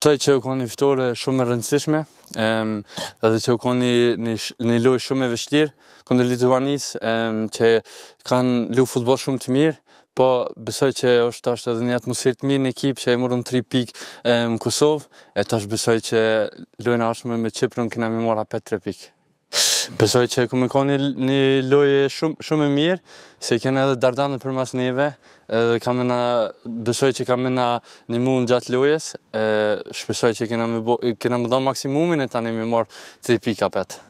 Taj që u konë një fitore shumë e rëndësishme, edhe që u konë një loj shumë e vështirë, këndër Lituanis, që kanë lu futbol shumë të mirë, po besoj që është tash edhe një atmosfirë të mirë në ekipë, që e morën 3 pikë në Kosovë, e tashtë besoj që lojnë ashme me Qipërën këna mi mora petë tre pikë. Pësoj që këmë ka një, një shumë, shumë e mirë, se kënë edhe dardanë për mas neve, edhe kam e na, që kam e na një mund gjatë lojës, e, shpesoj që këna më, më dhonë maksimumin e tani me morë të i pika petë.